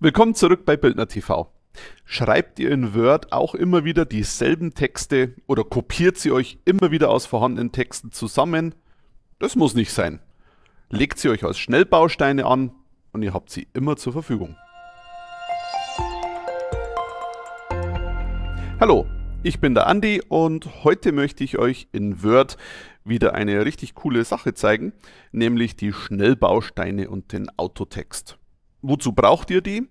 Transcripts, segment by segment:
Willkommen zurück bei Bildner TV. Schreibt ihr in Word auch immer wieder dieselben Texte oder kopiert sie euch immer wieder aus vorhandenen Texten zusammen? Das muss nicht sein. Legt sie euch als Schnellbausteine an und ihr habt sie immer zur Verfügung. Hallo, ich bin der Andi und heute möchte ich euch in Word wieder eine richtig coole Sache zeigen, nämlich die Schnellbausteine und den Autotext. Wozu braucht ihr die?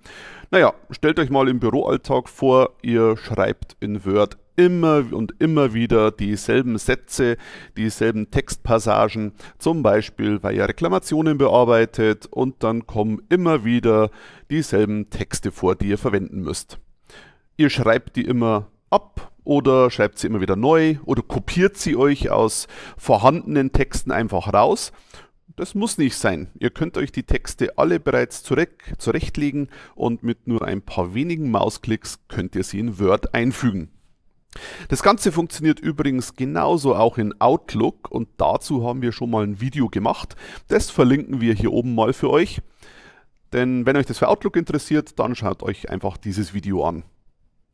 Naja, stellt euch mal im Büroalltag vor, ihr schreibt in Word immer und immer wieder dieselben Sätze, dieselben Textpassagen, zum Beispiel weil ihr Reklamationen bearbeitet und dann kommen immer wieder dieselben Texte vor, die ihr verwenden müsst. Ihr schreibt die immer ab oder schreibt sie immer wieder neu oder kopiert sie euch aus vorhandenen Texten einfach raus das muss nicht sein. Ihr könnt euch die Texte alle bereits zurechtlegen und mit nur ein paar wenigen Mausklicks könnt ihr sie in Word einfügen. Das Ganze funktioniert übrigens genauso auch in Outlook und dazu haben wir schon mal ein Video gemacht. Das verlinken wir hier oben mal für euch. Denn wenn euch das für Outlook interessiert, dann schaut euch einfach dieses Video an.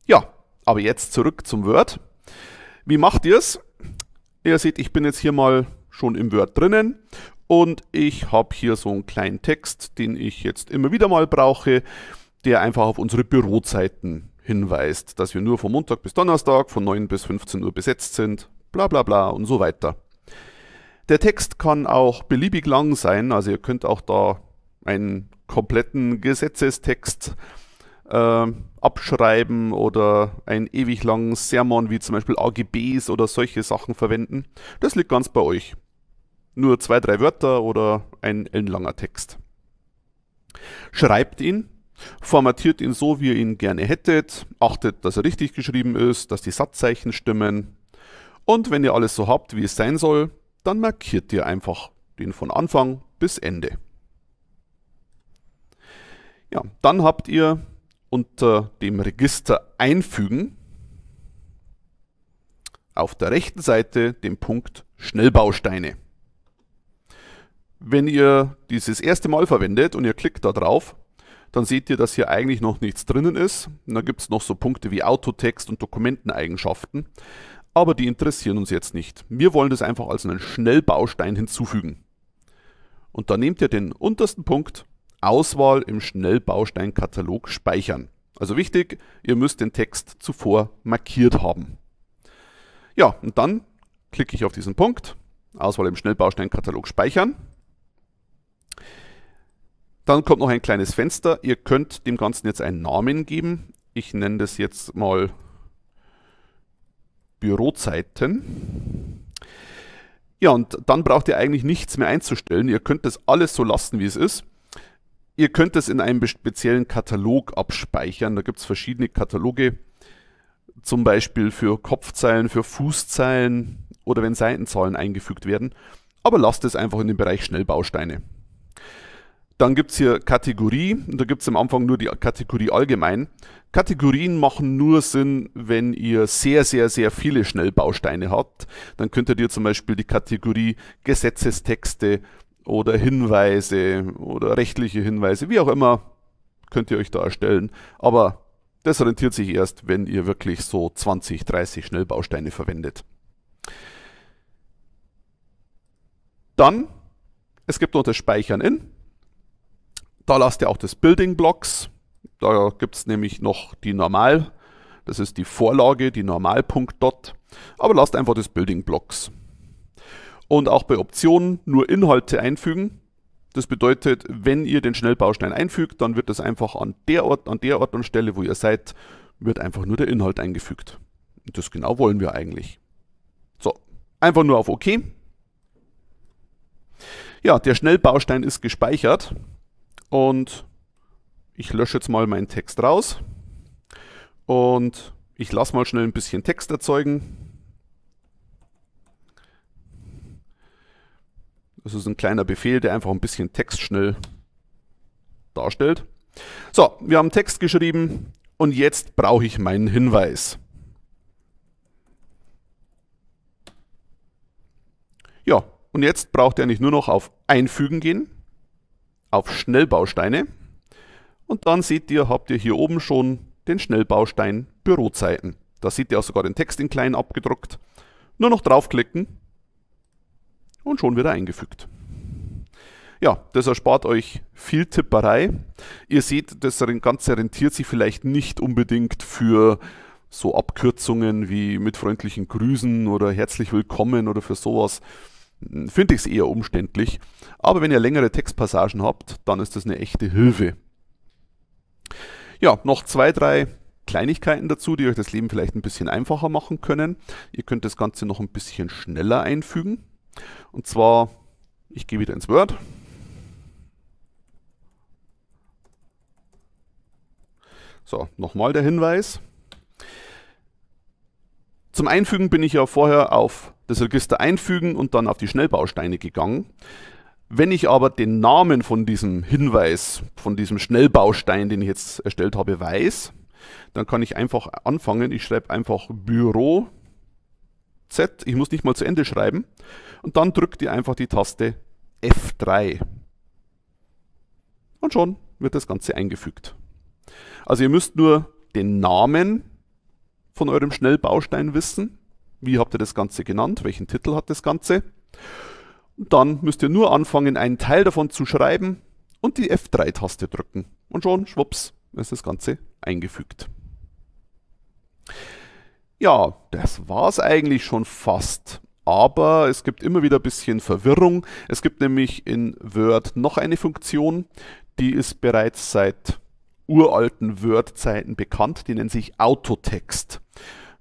Ja, aber jetzt zurück zum Word. Wie macht ihr es? Ihr seht, ich bin jetzt hier mal schon im Word drinnen und ich habe hier so einen kleinen Text, den ich jetzt immer wieder mal brauche, der einfach auf unsere Bürozeiten hinweist, dass wir nur von Montag bis Donnerstag von 9 bis 15 Uhr besetzt sind, bla bla bla und so weiter. Der Text kann auch beliebig lang sein, also ihr könnt auch da einen kompletten Gesetzestext äh, abschreiben oder einen ewig langen Sermon wie zum Beispiel AGBs oder solche Sachen verwenden. Das liegt ganz bei euch nur zwei, drei Wörter oder ein ellenlanger Text. Schreibt ihn, formatiert ihn so, wie ihr ihn gerne hättet, achtet, dass er richtig geschrieben ist, dass die Satzzeichen stimmen. Und wenn ihr alles so habt, wie es sein soll, dann markiert ihr einfach den von Anfang bis Ende. Ja, dann habt ihr unter dem Register einfügen auf der rechten Seite den Punkt Schnellbausteine. Wenn ihr dieses erste Mal verwendet und ihr klickt da drauf, dann seht ihr, dass hier eigentlich noch nichts drinnen ist. Und dann gibt es noch so Punkte wie Autotext und Dokumenteneigenschaften. Aber die interessieren uns jetzt nicht. Wir wollen das einfach als einen Schnellbaustein hinzufügen. Und dann nehmt ihr den untersten Punkt Auswahl im Schnellbaustein-Katalog speichern. Also wichtig, ihr müsst den Text zuvor markiert haben. Ja, und dann klicke ich auf diesen Punkt Auswahl im Schnellbaustein-Katalog speichern. Dann kommt noch ein kleines Fenster. Ihr könnt dem Ganzen jetzt einen Namen geben. Ich nenne das jetzt mal Bürozeiten. Ja, und dann braucht ihr eigentlich nichts mehr einzustellen. Ihr könnt das alles so lassen, wie es ist. Ihr könnt es in einem speziellen Katalog abspeichern. Da gibt es verschiedene Kataloge, zum Beispiel für Kopfzeilen, für Fußzeilen oder wenn Seitenzahlen eingefügt werden. Aber lasst es einfach in den Bereich Schnellbausteine. Dann gibt es hier Kategorie, und da gibt es am Anfang nur die Kategorie allgemein. Kategorien machen nur Sinn, wenn ihr sehr, sehr, sehr viele Schnellbausteine habt. Dann könntet ihr zum Beispiel die Kategorie Gesetzestexte oder Hinweise oder rechtliche Hinweise, wie auch immer, könnt ihr euch da erstellen. Aber das rentiert sich erst, wenn ihr wirklich so 20, 30 Schnellbausteine verwendet. Dann es gibt noch das Speichern in. Da lasst ihr auch das Building Blocks. Da gibt es nämlich noch die Normal. Das ist die Vorlage, die Normal.dot. Aber lasst einfach das Building Blocks. Und auch bei Optionen nur Inhalte einfügen. Das bedeutet, wenn ihr den Schnellbaustein einfügt, dann wird das einfach an der Ort, an der Ort und Stelle, wo ihr seid, wird einfach nur der Inhalt eingefügt. Und das genau wollen wir eigentlich. So, einfach nur auf OK. Ja, der Schnellbaustein ist gespeichert und ich lösche jetzt mal meinen Text raus und ich lasse mal schnell ein bisschen Text erzeugen. Das ist ein kleiner Befehl, der einfach ein bisschen Text schnell darstellt. So, wir haben Text geschrieben und jetzt brauche ich meinen Hinweis. Ja, und jetzt braucht ihr eigentlich nur noch auf Einfügen gehen, auf Schnellbausteine. Und dann seht ihr, habt ihr hier oben schon den Schnellbaustein Bürozeiten. Da seht ihr auch sogar den Text in klein abgedruckt. Nur noch draufklicken und schon wieder eingefügt. Ja, das erspart euch viel Tipperei. Ihr seht, das Ganze rentiert sich vielleicht nicht unbedingt für so Abkürzungen wie mit freundlichen Grüßen oder herzlich willkommen oder für sowas finde ich es eher umständlich. Aber wenn ihr längere Textpassagen habt, dann ist das eine echte Hilfe. Ja, noch zwei, drei Kleinigkeiten dazu, die euch das Leben vielleicht ein bisschen einfacher machen können. Ihr könnt das Ganze noch ein bisschen schneller einfügen. Und zwar, ich gehe wieder ins Word. So, nochmal der Hinweis. Zum Einfügen bin ich ja vorher auf das Register einfügen und dann auf die Schnellbausteine gegangen. Wenn ich aber den Namen von diesem Hinweis, von diesem Schnellbaustein, den ich jetzt erstellt habe, weiß, dann kann ich einfach anfangen. Ich schreibe einfach Büro Z, ich muss nicht mal zu Ende schreiben, und dann drückt ihr einfach die Taste F3. Und schon wird das Ganze eingefügt. Also ihr müsst nur den Namen von eurem Schnellbaustein wissen wie habt ihr das Ganze genannt? Welchen Titel hat das Ganze? Und dann müsst ihr nur anfangen, einen Teil davon zu schreiben und die F3-Taste drücken. Und schon, schwupps, ist das Ganze eingefügt. Ja, das war's eigentlich schon fast. Aber es gibt immer wieder ein bisschen Verwirrung. Es gibt nämlich in Word noch eine Funktion, die ist bereits seit uralten Word-Zeiten bekannt, die nennt sich Autotext.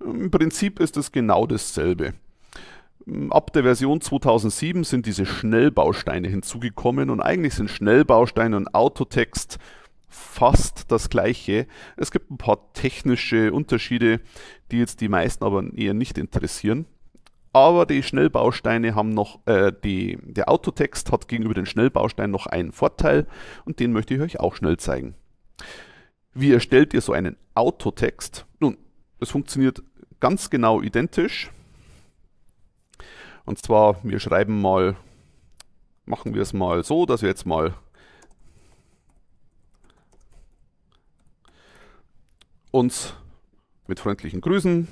Im Prinzip ist es genau dasselbe. Ab der Version 2007 sind diese Schnellbausteine hinzugekommen und eigentlich sind Schnellbausteine und Autotext fast das gleiche. Es gibt ein paar technische Unterschiede, die jetzt die meisten aber eher nicht interessieren. Aber die Schnellbausteine haben noch, äh, die, der Autotext hat gegenüber den Schnellbausteinen noch einen Vorteil und den möchte ich euch auch schnell zeigen. Wie erstellt ihr so einen Autotext? Nun, es funktioniert ganz genau identisch. Und zwar, wir schreiben mal, machen wir es mal so, dass wir jetzt mal uns mit freundlichen Grüßen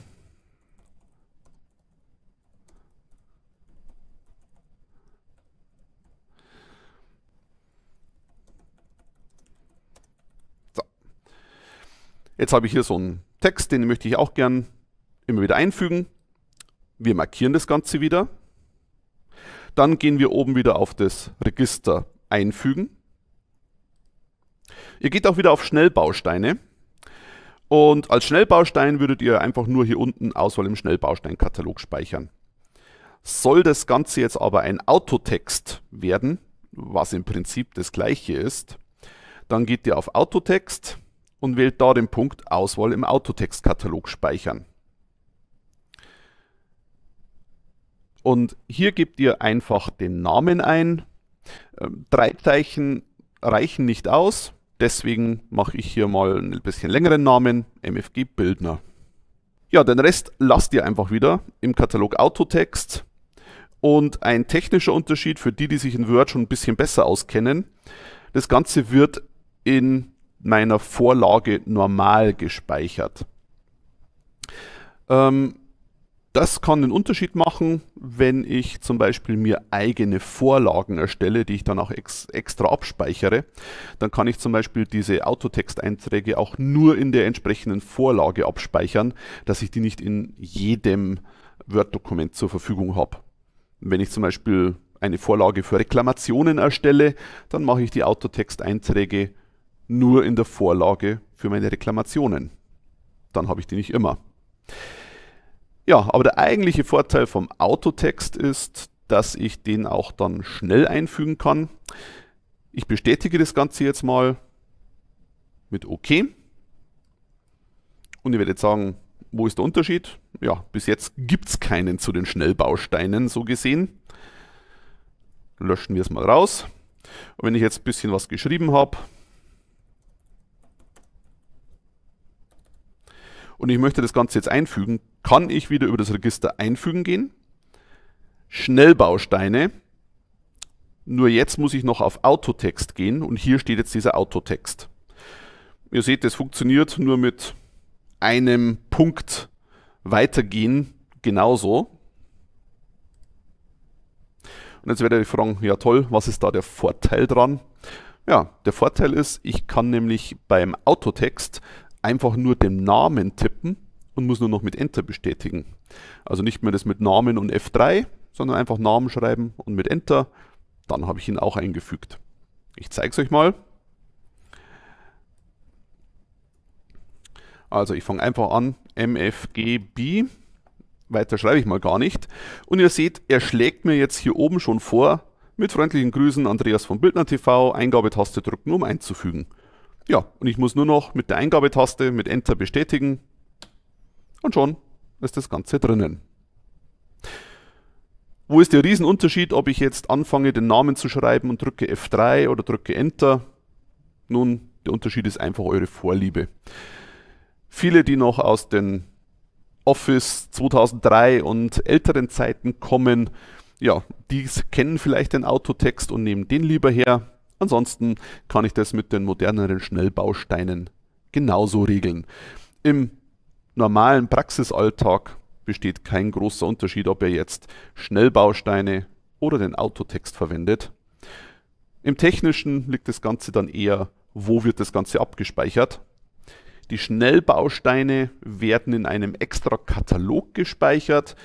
Jetzt habe ich hier so einen Text, den möchte ich auch gern immer wieder einfügen. Wir markieren das Ganze wieder. Dann gehen wir oben wieder auf das Register einfügen. Ihr geht auch wieder auf Schnellbausteine. Und als Schnellbaustein würdet ihr einfach nur hier unten Auswahl im Schnellbaustein-Katalog speichern. Soll das Ganze jetzt aber ein Autotext werden, was im Prinzip das gleiche ist, dann geht ihr auf Autotext und wählt da den Punkt Auswahl im Autotext-Katalog speichern. Und hier gebt ihr einfach den Namen ein. Ähm, drei Zeichen reichen nicht aus. Deswegen mache ich hier mal einen bisschen längeren Namen, MFG Bildner. Ja, den Rest lasst ihr einfach wieder im Katalog Autotext. Und ein technischer Unterschied für die, die sich in Word schon ein bisschen besser auskennen, das Ganze wird in meiner Vorlage normal gespeichert. Ähm, das kann den Unterschied machen, wenn ich zum Beispiel mir eigene Vorlagen erstelle, die ich dann auch ex extra abspeichere. Dann kann ich zum Beispiel diese Autotexteinträge auch nur in der entsprechenden Vorlage abspeichern, dass ich die nicht in jedem Word-Dokument zur Verfügung habe. Wenn ich zum Beispiel eine Vorlage für Reklamationen erstelle, dann mache ich die Autotexteinträge nur in der Vorlage für meine Reklamationen. Dann habe ich die nicht immer. Ja, aber der eigentliche Vorteil vom Autotext ist, dass ich den auch dann schnell einfügen kann. Ich bestätige das Ganze jetzt mal mit OK. Und ihr werdet sagen, wo ist der Unterschied? Ja, bis jetzt gibt es keinen zu den Schnellbausteinen, so gesehen. Löschen wir es mal raus. Und wenn ich jetzt ein bisschen was geschrieben habe, und ich möchte das Ganze jetzt einfügen, kann ich wieder über das Register einfügen gehen. Schnellbausteine. Nur jetzt muss ich noch auf Autotext gehen und hier steht jetzt dieser Autotext. Ihr seht, das funktioniert nur mit einem Punkt weitergehen genauso. Und jetzt werdet ihr fragen, ja toll, was ist da der Vorteil dran? Ja, der Vorteil ist, ich kann nämlich beim Autotext einfach nur den Namen tippen und muss nur noch mit Enter bestätigen. Also nicht mehr das mit Namen und F3, sondern einfach Namen schreiben und mit Enter. Dann habe ich ihn auch eingefügt. Ich zeige es euch mal. Also ich fange einfach an, mfgb, weiter schreibe ich mal gar nicht. Und ihr seht, er schlägt mir jetzt hier oben schon vor, mit freundlichen Grüßen Andreas von Bildner TV, Eingabetaste drücken, um einzufügen. Ja, und ich muss nur noch mit der Eingabetaste mit Enter bestätigen und schon ist das Ganze drinnen. Wo ist der Riesenunterschied, ob ich jetzt anfange, den Namen zu schreiben und drücke F3 oder drücke Enter? Nun, der Unterschied ist einfach eure Vorliebe. Viele, die noch aus den Office 2003 und älteren Zeiten kommen, ja, die kennen vielleicht den Autotext und nehmen den lieber her. Ansonsten kann ich das mit den moderneren Schnellbausteinen genauso regeln. Im normalen Praxisalltag besteht kein großer Unterschied, ob ihr jetzt Schnellbausteine oder den Autotext verwendet. Im technischen liegt das Ganze dann eher, wo wird das Ganze abgespeichert. Die Schnellbausteine werden in einem extra Katalog gespeichert,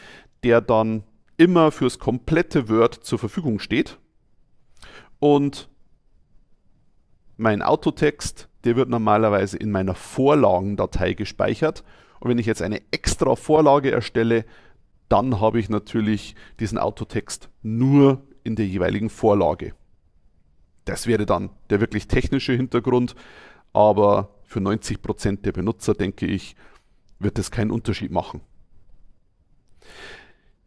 der dann immer fürs komplette Word zur Verfügung steht. Und mein Autotext, der wird normalerweise in meiner Vorlagendatei gespeichert. Und wenn ich jetzt eine extra Vorlage erstelle, dann habe ich natürlich diesen Autotext nur in der jeweiligen Vorlage. Das wäre dann der wirklich technische Hintergrund, aber für 90% Prozent der Benutzer, denke ich, wird das keinen Unterschied machen.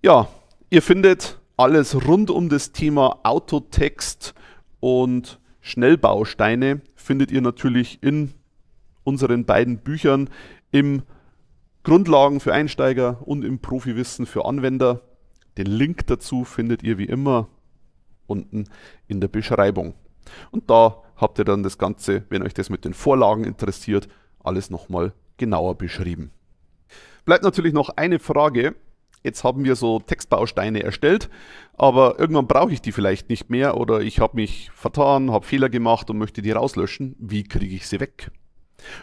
Ja, ihr findet alles rund um das Thema Autotext und Schnellbausteine findet ihr natürlich in unseren beiden Büchern im Grundlagen für Einsteiger und im Profiwissen für Anwender. Den Link dazu findet ihr wie immer unten in der Beschreibung. Und da habt ihr dann das Ganze, wenn euch das mit den Vorlagen interessiert, alles nochmal genauer beschrieben. Bleibt natürlich noch eine Frage, jetzt haben wir so Textbausteine erstellt, aber irgendwann brauche ich die vielleicht nicht mehr oder ich habe mich vertan, habe Fehler gemacht und möchte die rauslöschen. Wie kriege ich sie weg?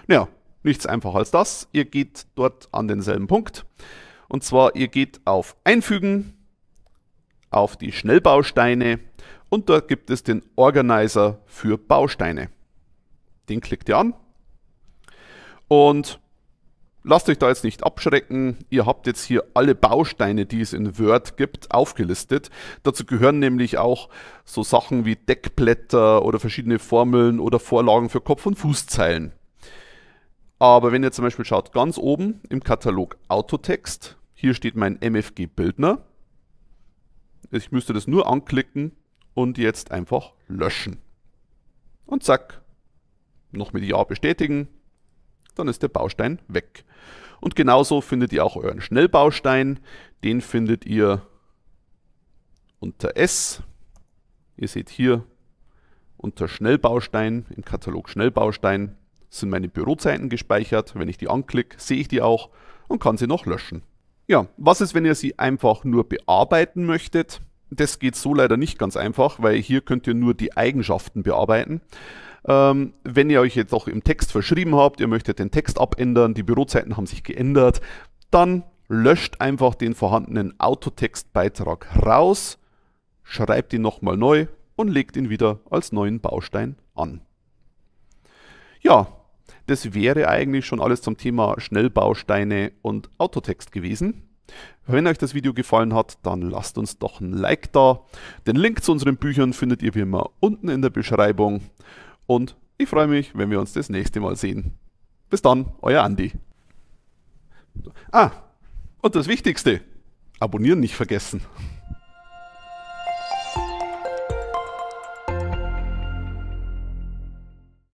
Naja, nichts einfacher als das. Ihr geht dort an denselben Punkt. Und zwar, ihr geht auf Einfügen, auf die Schnellbausteine und dort gibt es den Organizer für Bausteine. Den klickt ihr an und lasst euch da jetzt nicht abschrecken. Ihr habt jetzt hier alle Bausteine, die es in Word gibt, aufgelistet. Dazu gehören nämlich auch so Sachen wie Deckblätter oder verschiedene Formeln oder Vorlagen für Kopf- und Fußzeilen. Aber wenn ihr zum Beispiel schaut, ganz oben im Katalog Autotext, hier steht mein MFG Bildner. Ich müsste das nur anklicken und jetzt einfach löschen. Und zack, noch mit Ja bestätigen dann ist der Baustein weg. Und genauso findet ihr auch euren Schnellbaustein. Den findet ihr unter S. Ihr seht hier unter Schnellbaustein, im Katalog Schnellbaustein, sind meine Bürozeiten gespeichert. Wenn ich die anklicke, sehe ich die auch und kann sie noch löschen. Ja, was ist, wenn ihr sie einfach nur bearbeiten möchtet? Das geht so leider nicht ganz einfach, weil hier könnt ihr nur die Eigenschaften bearbeiten. Ähm, wenn ihr euch jetzt auch im Text verschrieben habt, ihr möchtet den Text abändern, die Bürozeiten haben sich geändert, dann löscht einfach den vorhandenen Autotextbeitrag raus, schreibt ihn nochmal neu und legt ihn wieder als neuen Baustein an. Ja, das wäre eigentlich schon alles zum Thema Schnellbausteine und Autotext gewesen. Wenn euch das Video gefallen hat, dann lasst uns doch ein Like da. Den Link zu unseren Büchern findet ihr wie immer unten in der Beschreibung. Und ich freue mich, wenn wir uns das nächste Mal sehen. Bis dann, euer Andi. Ah, und das Wichtigste, abonnieren nicht vergessen.